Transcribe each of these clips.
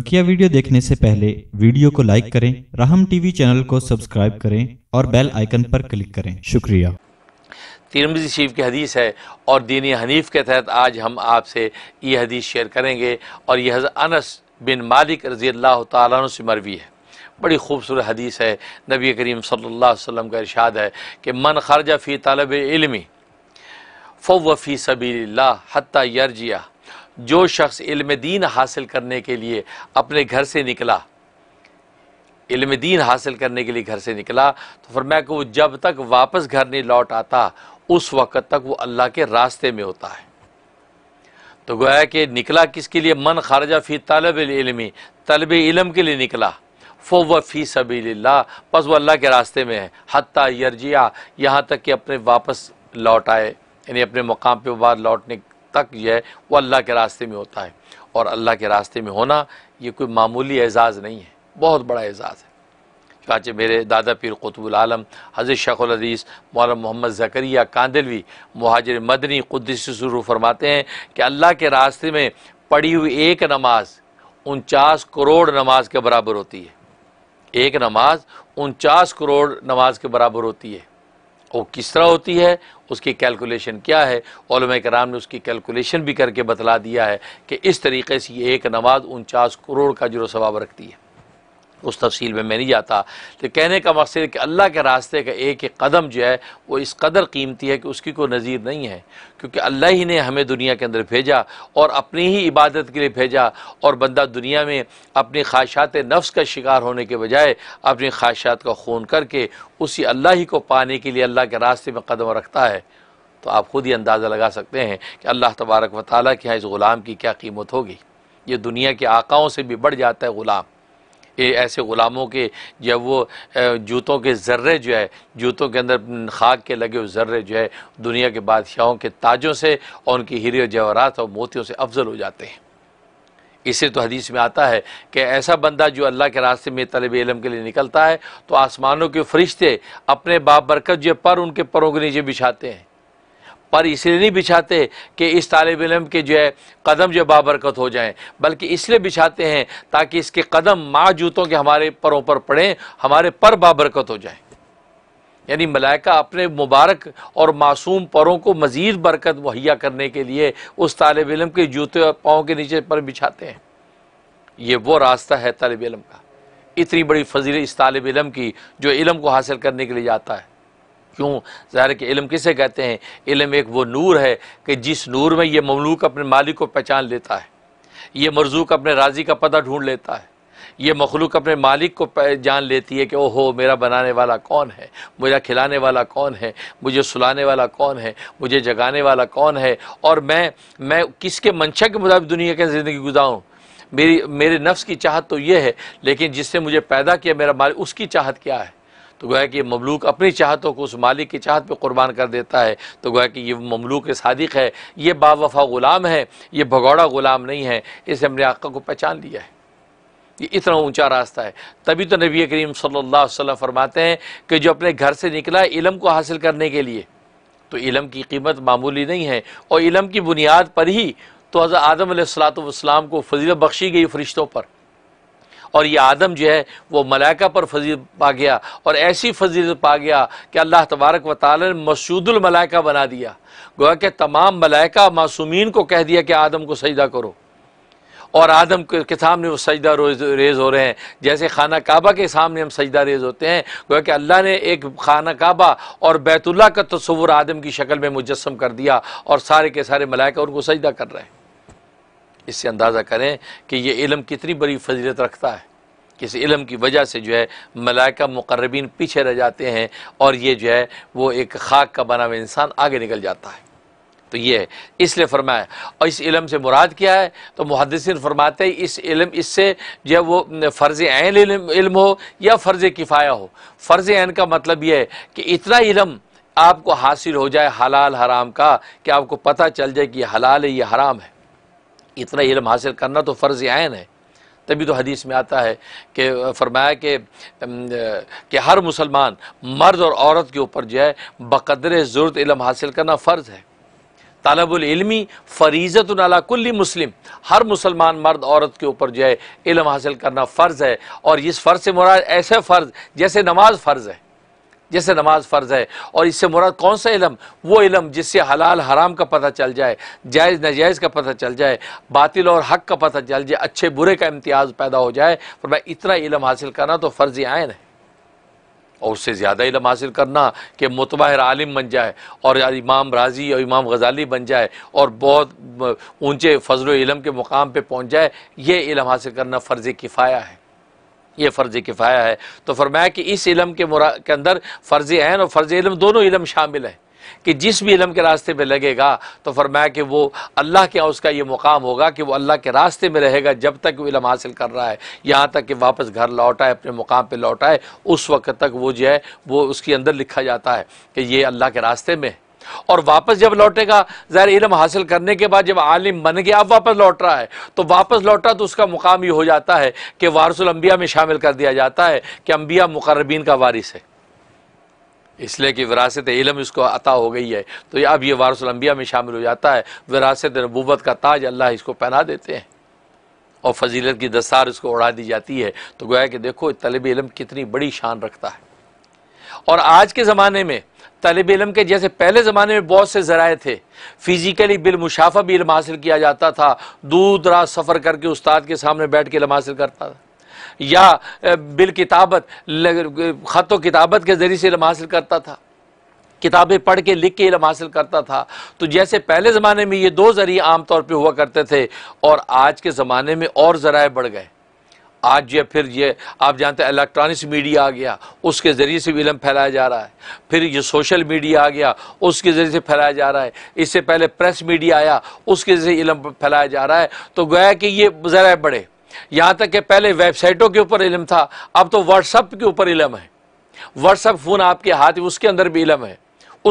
बकिया वीडियो देखने से पहले वीडियो को लाइक करें राहम टीवी चैनल को सब्सक्राइब करें और बेल आइकन पर क्लिक करें शुक्रिया तिरमजी शरीफ की हदीस है और दीन हनीफ के तहत आज हम आपसे ये हदीस शेयर करेंगे और यह अनस बिन मालिक रजी अल्लाह तु से मरवी है बड़ी खूबसूरत हदीस है नबी करीम सल्ला वसम का इरशाद है कि मन खर्जा फ़ी तलब इलमी फ़व फ़ी सबी यरजिया जो शख्स इल्म दीन हासिल करने के लिए अपने घर से निकला इल्म दीन हासिल करने के लिए घर से निकला तो फिर मैं कहूँ जब तक वापस घर नहीं लौट आता उस वक़्त तक वो अल्लाह के रास्ते में होता है तो गोया कि निकला किसके लिए मन खारजा फ़ी तलब इलमी तलब इलम के लिए निकला फ़ो व फ़ी सभी बस वो अल्लाह के रास्ते में है हती यरजिया यहाँ तक कि अपने वापस लौट आए यानी अपने मुकाम पर बाद लौटने तक जो है वो अल्लाह के रास्ते में होता है और अल्लाह के रास्ते में होना ये कोई मामूली एजाज़ नहीं है बहुत बड़ा एजाज़ है चाचे मेरे दादा पीर आलम हज़रत शेखुलदीस मौलाना मोहम्मद ज़करिया कांदिलवी महाजर मदनी कुदसरू फरमाते हैं कि अल्लाह के रास्ते में पढ़ी हुई एक नमाज उनचास करोड़ नमाज के बराबर होती है एक नमाज उनचास करोड़ नमाज के बराबर होती है वो किस तरह होती है उसकी कैलकुलेशन क्या है कराम ने उसकी कैलकुलेशन भी करके बतला दिया है कि इस तरीके से ये एक नमाज उनचास करोड़ का सवाब रखती है उस तफसील में मैं नहीं जाता तो कहने का मकसद कि अल्लाह के रास्ते का एक एक कदम जो है वो इस कदर कीमती है कि उसकी कोई नज़ीर नहीं है क्योंकि अल्लाह ही ने हमें दुनिया के अंदर भेजा और अपनी ही इबादत के लिए भेजा और बंदा दुनिया में अपनी ख्वाहिशात नफ्स का शिकार होने के बजाय अपनी ख्वाहिशात का खून करके उसी अल्लाह ही को पाने के लिए अल्लाह के रास्ते में कदम रखता है तो आप खुद ही अंदाज़ा लगा सकते हैं कि अल्लाह तबारक वाली के यहाँ इस ग़ुलाम की क्या कीमत होगी ये दुनिया के आकाओं से भी बढ़ जाता है ग़ुलाम ये ऐसे ग़ुलामों के जब वो जूतों के ज़र्रे जो है जूतों के अंदर खाक के लगे हुए ज़र्रे जो है दुनिया के बादशाहों के ताजों से और उनकी हीरे जवाहरात और मोतियों से अफजल हो जाते हैं इसे तो हदीस में आता है कि ऐसा बंदा जो अल्लाह के रास्ते में तलब इलम के लिए निकलता है तो आसमानों के फरिश्ते अपने बाबरकत जो पर उनके परों के नीचे बिछाते हैं पर इसलिए नहीं बिछाते कि इस तालब इलम के जो है कदम जो बाबरकत हो जाएँ बल्कि इसलिए बिछाते हैं ताकि इसके कदम माँ जूतों के हमारे परों पर पड़ें हमारे पर बाबरकत हो जाए यानी मलाइका अपने मुबारक और मासूम परों को मज़ीद बरकत मुहैया करने के लिए उस तालब इलम के जूते और पाँव के नीचे पर बिछाते हैं ये वो रास्ता है तालब इलम का इतनी बड़ी फजील इस तालब इलम की जो इलम को हासिल करने के लिए जाता है क्यों ज़ाहिर के इलम किसे कहते हैं इलम एक वो नूर है कि जिस नूर में ये ममलूक अपने मालिक को पहचान लेता है ये मरजूक अपने राजी का पता ढूंढ लेता है ये मखलूक अपने मालिक को जान लेती है कि ओहो मेरा बनाने वाला कौन है मेरा खिलाने वाला कौन है मुझे सुलाने वाला कौन है मुझे जगाने वाला कौन है और मैं मैं किसके मंशा के मुताबिक दुनिया की ज़िंदगी गुजारूँ मेरी मेरे नफ्स की चाहत तो ये है लेकिन जिसने मुझे पैदा किया मेरा मालिक उसकी चाहत क्या है तो गोया कि ममलूक अपनी चाहतों को उस मालिक की चाहत पर कुर्बान कर देता है तो गोया कि ये ममलूक सदक है ये बावफा ग़ुलाम है ये भगौड़ा ग़ुलाम नहीं है इसे हमने आका को पहचान लिया है ये इतना ऊंचा रास्ता है तभी तो नबी करीम सल्लल्लाहु अलैहि वसल्लम फरमाते हैं कि जो अपने घर से निकला इलम को हासिल करने के लिए तो इलम की कीमत मामूली नहीं है और इलम की बुनियाद पर ही तो हज़रत आदम सलात को फजीलत बख्शी गई फरिश्तों पर और ये आदम जो है वो मलाइका पर फजील पा गया और ऐसी फजील पा गया कि अल्लाह तबारक व ताल ने मसूदुलमलाइका बना दिया गोया के तमाम मलाइका मासूमीन को कह दिया कि आदम को सजदा करो और आदम के सामने वो सजदा रेज हो रहे हैं जैसे खाना काबा के सामने हम सजदा रेज होते हैं गोया कि अल्लाह ने एक खाना काबा और बैतुल्ला का तस्वुर आदम की शक्ल में मुजस्म कर दिया और सारे के सारे मलाइका उनको सजदा कर रहे हैं इससे अंदाज़ा करें कि यह इलम कितनी बड़ी फजीलत रखता है इस इलम की वजह से जो है मलाइका मुकर्रबीन पीछे रह जाते हैं और ये जो है वो एक खाक का बना हुआ इंसान आगे निकल जाता है तो ये है इसलिए फरमाया और इस इलम से मुराद क्या है तो मुहदसिन फरमाते हैं इस इलम इससे जो है वो फ़र्ज़ आन इल्म हो या फ़र्ज़ किफ़ाया हो फ़र्ज़ आन का मतलब ये है कि इतना इलम आपको हासिल हो जाए हलाल हराम का कि आपको पता चल जाए कि हलाल है ये हराम है इतना इलम हासिल करना तो फ़र्ज़ आयन है तभी तो हदीस में आता है कि फरमाया कि कि हर मुसलमान मर्द और औरत के ऊपर जो है बकदर ज़रूरत इलम हासिल करना फ़र्ज़ है तलबुलमी फरीज़त कुल मुस्लिम हर मुसलमान मर्द औरत के ऊपर जो है इलम हासिल करना फ़र्ज़ है और इस फ़र्ज़ से मुराद ऐसे फ़र्ज़ जैसे नमाज फ़र्ज़ है जैसे नमाज फ़र्ज़ है और इससे मुराद कौन सा इलम वो इलम जिससे हलाल हराम का पता चल जाए जायज़ नजायज़ का पता चल जाए बातिल और हक का पता चल जाए अच्छे बुरे का इम्तियाज़ पैदा हो जाए और मैं इतना इलम हासिल करना तो फ़र्ज़ आयन है और उससे ज़्यादा इलम हासिल करना कि मतबाहर आलिम बन जाए और इमाम राजी और इमाम गजाली बन जाए और बहुत ऊंचे फजल इलम के मुकाम पर पहुँच जाए ये इलम हासिल करना फ़र्ज़ किफ़ाया है ये फ़र्ज़ किफ़ाया है तो फरमाया कि इस इलम के मुरा के अंदर फ़र्ज़ ऐन और फ़र्ज़ इलम दोनों इलम शामिल है कि जिस भी इलम के रास्ते में लगेगा तो फरमाया कि वो अल्लाह के उसका ये मुकाम होगा कि वो अल्लाह के रास्ते में रहेगा जब तक वो इलम हासिल कर रहा है यहाँ तक कि वापस घर लौटाए अपने मुकाम पर लौटाए उस वक्त तक वो जो है वो उसके अंदर लिखा जाता है कि ये अल्लाह के रास्ते में है और वापस जब लौटेगा जहर इलम हासिल करने के बाद जब आलिम बन गया अब वापस लौट रहा है तो वापस लौटा तो उसका मुकाम ये हो जाता है कि वारसुलम्बिया में शामिल कर दिया जाता है कि अम्बिया मुकरबीन का वारिस है इसलिए कि विरासत इलम इसको अता हो गई है तो ये अब ये वारसलम्बिया में शामिल हो जाता है विरासत नबूबत का ताज अल्लाह इसको पहना देते हैं और फजीलत की दस्तार इसको उड़ा दी जाती है तो गोया कि देखो तलब इलम कितनी बड़ी शान रखता है और आज के ज़माने में तलब इलम के जैसे पहले ज़माने में बहुत से ज़राए थे फ़िज़िकली बिलमुशाफ़ा भी इलम हासिल किया जाता था दूर दराज सफ़र करके उस्ताद के सामने बैठ के इलम हासिल करता था या बिल किताबत ख़त किताबत के ज़रिए से इलम हासिल करता था किताबें पढ़ के लिख के इलम हासिल करता था तो जैसे पहले ज़माने में ये दो ज़रिए आम तौर पर हुआ करते थे और आज के ज़माने में और ज़राए बढ़ गए आज ये फिर ये आप जानते हैं इलेक्ट्रॉनिक्स मीडिया आ गया उसके ज़रिए से भी इलम फैलाया जा रहा है फिर ये सोशल मीडिया आ गया उसके ज़रिए से फैलाया जा रहा है इससे पहले प्रेस मीडिया आया उसके ज़रिए इलम फैलाया जा रहा है तो गया कि ये ज़रा बढ़े यहाँ तक कि पहले वेबसाइटों के ऊपर इलम था अब तो व्हाट्सअप के ऊपर इलम है व्हाट्सअप फ़ोन आपके हाथ में उसके अंदर भी इलम है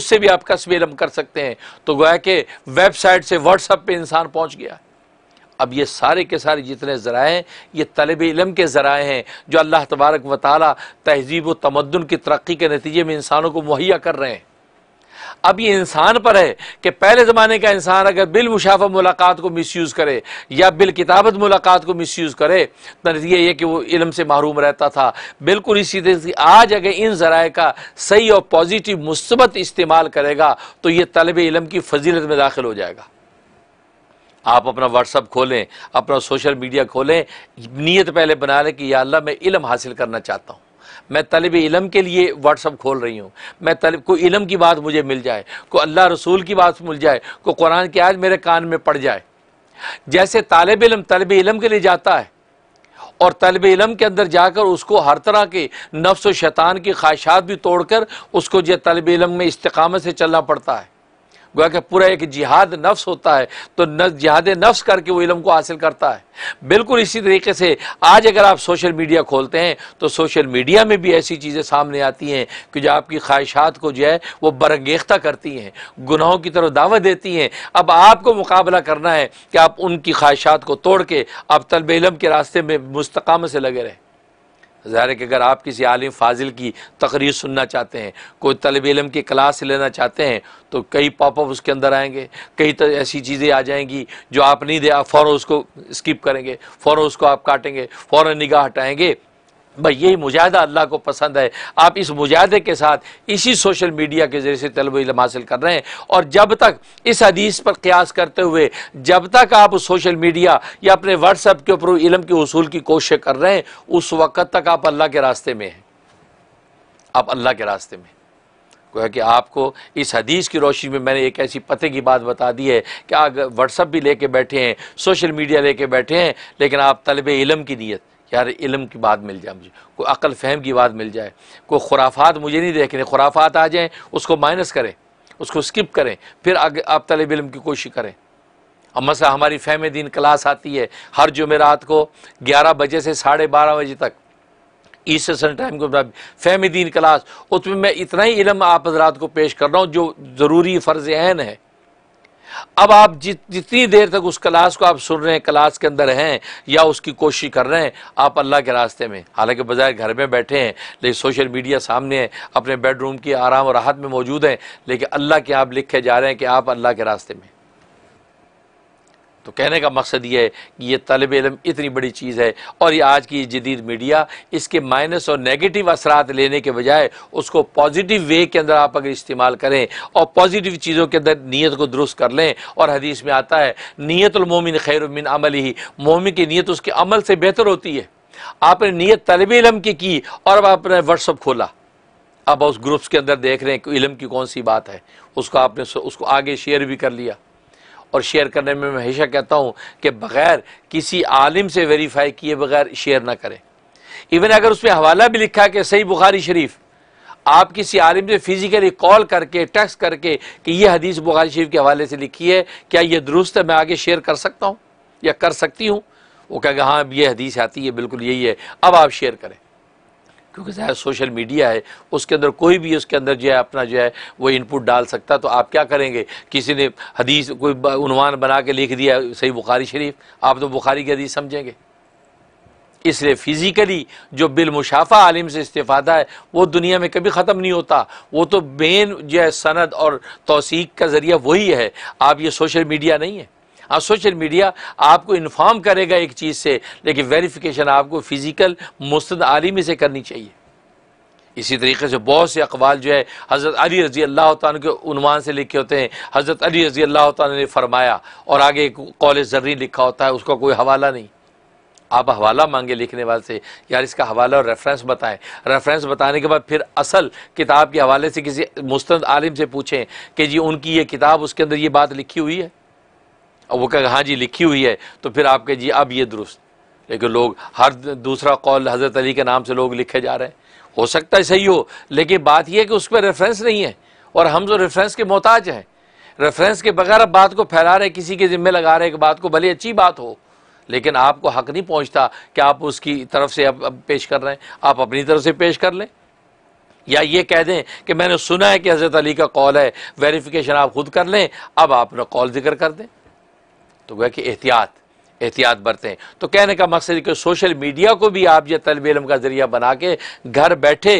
उससे भी आप कस्ब इलम कर सकते हैं तो गोया कि वेबसाइट से व्हाट्सअप पर इंसान पहुँच गया है अब ये सारे के सारे जितने ज़रा हैं ये तलब इलम के ज़रा हैं जो अल्लाह तबारक व ताली तहजीब व तमदन की तरक्की के नतीजे में इंसानों को मुहैया कर रहे हैं अब ये इंसान पर है कि पहले ज़माने का इंसान अगर बिल मुशाफा मुलाकात को मिस यूज़ करे या बिल किताबत मुलाकात को मिस यूज़ करे तो नतीजे ये कि वो इलम से महरूम रहता था बिल्कुल इसी तरह से आज अगर इन ज़राए का सही और पॉजिटिव मुस्बत इस्तेमाल करेगा तो ये तलब इलम की फजीलत में दाखिल हो जाएगा आप अपना व्हाट्सअप खोलें अपना सोशल मीडिया खोलें नीयत पहले बना लें कि या अल्लाह मैं इलम हासिल करना चाहता हूँ मैं तलब इलम के लिए व्हाट्सअप खोल रही हूँ मैं तलब कोई इलम की बात मुझे मिल जाए कोई अल्लाह रसूल की बात मिल जाए को कुरान की आज मेरे कान में पड़ जाए जैसे तालब इलम तलब इलम के लिए जाता है और तलब इलम के अंदर जाकर उसको हर तरह के नफ्स व शैतान की ख्वाहिशात भी तोड़कर उसको जो तलब इलम में इस्तकामत से चलना पड़ता है गोया कि पूरा एक जिहाद नफ्स होता है तो न, जिहाद नफ्स करके वो इलम को हासिल करता है बिल्कुल इसी तरीके से आज अगर आप सोशल मीडिया खोलते हैं तो सोशल मीडिया में भी ऐसी चीज़ें सामने आती हैं कि जो आपकी ख्वाहिशात को जो है वो बरंगेख्ता करती हैं गुनाहों की तरफ दावत देती हैं अब आपको मुकाबला करना है कि आप उनकी ख्वाहिशात को तोड़ के आप तलब इलम के रास्ते में मुस्तकाम से लगे रहें ज़ाहिर कि अगर आप किसी आलिम फाजिल की तकरीर सुनना चाहते हैं कोई तलब इलम की क्लास लेना चाहते हैं तो कई पॉपअप उसके अंदर आएंगे कई तो ऐसी चीज़ें आ जाएंगी जो आप नहीं दे आप फ़ौर उसको स्किप करेंगे फ़ौर उसको आप काटेंगे फ़ौरन निगाह हटाएँगे भाई यही मुजाहदा अल्लाह को पसंद है आप इस मुजाहदे के साथ इसी सोशल मीडिया के ज़रिए से तलब इलम हासिल कर रहे हैं और जब तक इस हदीस पर क्यास करते हुए जब तक आप सोशल मीडिया या अपने व्हाट्सएप के ऊपर इलम के असूल की कोशिश कर रहे हैं उस वक़्त तक आप अल्लाह के रास्ते में हैं आप अल्लाह के रास्ते में गोया कि आपको इस हदीस की रोशनी में मैंने एक ऐसी पते की बात बता दी है कि आप व्हाट्सअप भी लेके बैठे हैं सोशल मीडिया लेके बैठे हैं लेकिन आप तलब इलम की नीयत यार इलम की बात मिल जाए मुझे कोई अकल फहम की बात मिल जाए कोई खुराफात मुझे नहीं देखने खुराफात आ जाएँ उसको माइनस करें उसको स्किप करें फिर आगे आप तलब इलम की कोशिश करें अब मसा हमारी फहम दिन क्लास आती है हर जुमेरात को ग्यारह बजे से साढ़े बारह बजे तक ईस्टर्न टाइम को फहम दिन क्लास उसमें मैं इतना ही इलम आप हजरात को पेश कर रहा हूँ जो ज़रूरी फ़र्ज़ अहन है अब आप जित जितनी देर तक उस क्लास को आप सुन रहे हैं क्लास के अंदर हैं या उसकी कोशिश कर रहे हैं आप अल्लाह के रास्ते में हालांकि बजाय घर में बैठे हैं लेकिन सोशल मीडिया सामने है अपने बेडरूम की आराम और राहत में मौजूद हैं लेकिन अल्लाह के आप लिखे जा रहे हैं कि आप अल्लाह के रास्ते में तो कहने का मकसद ये है कि ये तलब इलम इतनी बड़ी चीज़ है और ये आज की जदीद मीडिया इसके माइनस और नेगेटिव असरात लेने के बजाय उसको पॉजिटिव वे के अंदर आप अगर इस्तेमाल करें और पॉजिटिव चीज़ों के अंदर नीयत को दुरुस्त कर लें और हदीस में आता है नीयतमोमिन खैरमिन अमल ही मोमिन की नीयत उसके अमल से बेहतर होती है आपने नीयत तलब इलम की की और अब आपने व्हाट्सअप खोला अब उस ग्रुप्स के अंदर देख रहे हैं कि इलम की कौन सी बात है उसको आपने उसको आगे शेयर भी कर लिया और शेयर करने में मैं हमेशा कहता हूँ कि बग़ैर किसी आलिम से वेरीफाई किए बगैर शेयर ना करें इवन अगर उसमें हवाला भी लिखा है कि सही बुखारी शरीफ आप किसी आलिम से फिजिकली कॉल करके टेक्स करके कि यह हदीस बुखारी शरीफ के हवाले से लिखी है क्या यह दुरुस्त है मैं आगे शेयर कर सकता हूँ या कर सकती हूँ वो कहेगा हाँ अब यह हदीस आती है बिल्कुल यही है अब आप शेयर करें क्योंकि ज़ाहिर सोशल मीडिया है उसके अंदर कोई भी उसके अंदर जो है अपना जो है वो इनपुट डाल सकता तो आप क्या करेंगे किसी ने हदीस कोई उनवान बना के लिख दिया सही बुखारी शरीफ आप तो बुखारी की हदीस समझेंगे इसलिए फ़िज़िकली जो बिलमुशाफ़ा आलिम से इस्तेफादा है वो दुनिया में कभी ख़त्म नहीं होता वो तो मेन जो है सनद और तोसीक का ज़रिया वही है आप ये सोशल मीडिया नहीं है और सोशल मीडिया आपको इन्फॉर्म करेगा एक चीज़ से लेकिन वेरिफिकेशन आपको फ़िज़िकल मुस्तद आलिमी से करनी चाहिए इसी तरीके से बहुत से अकवाल जो है हज़रत अली रज़ी अल्लाह तवान से लिखे होते हैं हज़रत अली रज़ी अल्लाह तन ने फरमाया और आगे कॉल जर्री लिखा होता है उसका कोई हवाला नहीं आप हवाला मांगे लिखने वाले से यार इसका हवाला और रेफरेंस बताएं रेफरेंस बताने के बाद फिर असल किताब के हवाले से किसी मुस्तंद आलिम से पूछें कि जी उनकी ये किताब उसके अंदर ये बात लिखी हुई है अब वो कहेंगे हाँ जी लिखी हुई है तो फिर आप कह जी अब ये दुरुस्त लेकिन लोग हर दूसरा कौल हज़रत अली के नाम से लोग लिखे जा रहे हैं हो सकता है सही हो लेकिन बात यह है कि उस पर रेफरेंस नहीं है और हम जो रेफरेंस के मोहताज हैं रेफरेंस के बगैर अब बात को फैला रहे किसी के ज़िम्मे लगा रहे कि बात को भले अच्छी बात हो लेकिन आपको हक नहीं पहुँचता कि आप उसकी तरफ से अब, अब पेश कर रहे हैं आप अपनी तरफ से पेश कर लें या ये कह दें कि मैंने सुना है कि हज़रत अली का कॉल है वेरिफिकेशन आप खुद कर लें अब आप अपना कॉल जिक्र कर दें तो वह कि एहतियात एहतियात बरतें तो कहने का मकसद कि सोशल मीडिया को भी आप जो तलब इलम का ज़रिया बना के घर बैठे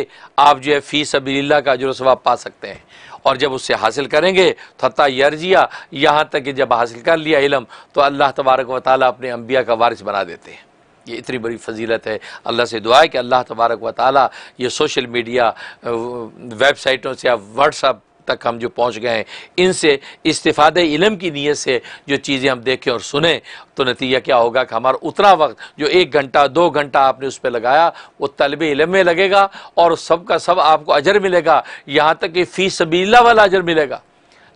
आप जो है फ़ी सबील्ला का जो सवाब पा सकते हैं और जब उससे हासिल करेंगे फतः तो यर्जिया यहाँ तक कि जब हासिल कर लिया इलम तो अल्लाह तबारक व ताली अपने अम्बिया का वारिस बना देते हैं ये इतनी बड़ी फजीलत है अल्लाह से दुआ है कि अल्लाह तबारक व ताली ये सोशल मीडिया वेबसाइटों से या व्हाट्सअप तक हम जो पहुँच गए हैं इनसे इस्ताद इलम की नीयत से जो चीज़ें हम देखें और सुने तो नतीजा क्या होगा कि हमारा उतना वक्त जो एक घंटा दो घंटा आपने उस पर लगाया वो तलब इलम में लगेगा और सब का सब आपको अजर मिलेगा यहाँ तक कि फ़ी सबीला वाला अजर मिलेगा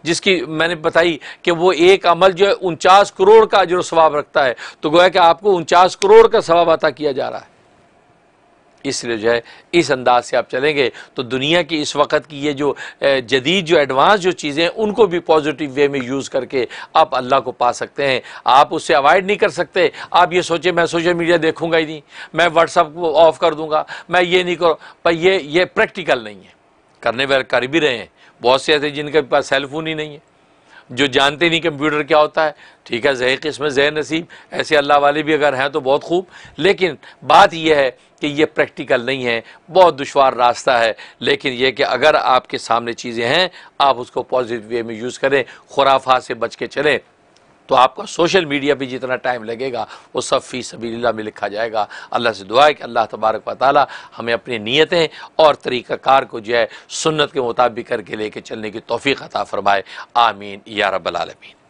जिसकी मैंने बताई कि वो एक अमल जो है उनचास करोड़ का अजर स्वाब रखता है तो गोया कि आपको उनचास करोड़ का स्वाब अता किया जा रहा है इसलिए जो है इस अंदाज से आप चलेंगे तो दुनिया की इस वक्त की ये जो जदीद जो एडवांस जो चीज़ें उनको भी पॉजिटिव वे में यूज़ करके आप अल्लाह को पा सकते हैं आप उससे अवॉइड नहीं कर सकते आप ये सोचें मैं सोशल मीडिया देखूंगा ही नहीं मैं व्हाट्सअप को ऑफ कर दूंगा मैं ये नहीं करूँ पर ये ये प्रैक्टिकल नहीं है करने वाले कर भी रहे हैं बहुत से ऐसे जिनके पास सेलफोन ही नहीं है जो जानते नहीं कंप्यूटर क्या होता है ठीक है जह किस्म जह नसीब ऐसे अल्लाह वाले भी अगर हैं तो बहुत खूब लेकिन बात यह है कि ये प्रैक्टिकल नहीं है बहुत दुशवार रास्ता है लेकिन यह कि अगर आपके सामने चीज़ें हैं आप उसको पॉजिटिव वे में यूज़ करें खुराफा से बच के चलें तो आपका सोशल मीडिया पे जितना टाइम लगेगा वो सब फ़ी सबील्ला में लिखा जाएगा अल्लाह से दुआ है कि अल्लाह तबारक व हमें अपनी नीयतें और तरीक़ाकार को जो है सुन्नत के मुताबिक करके लेके चलने की तोफ़ी अता फ़रमाए आमीन या रबालमीन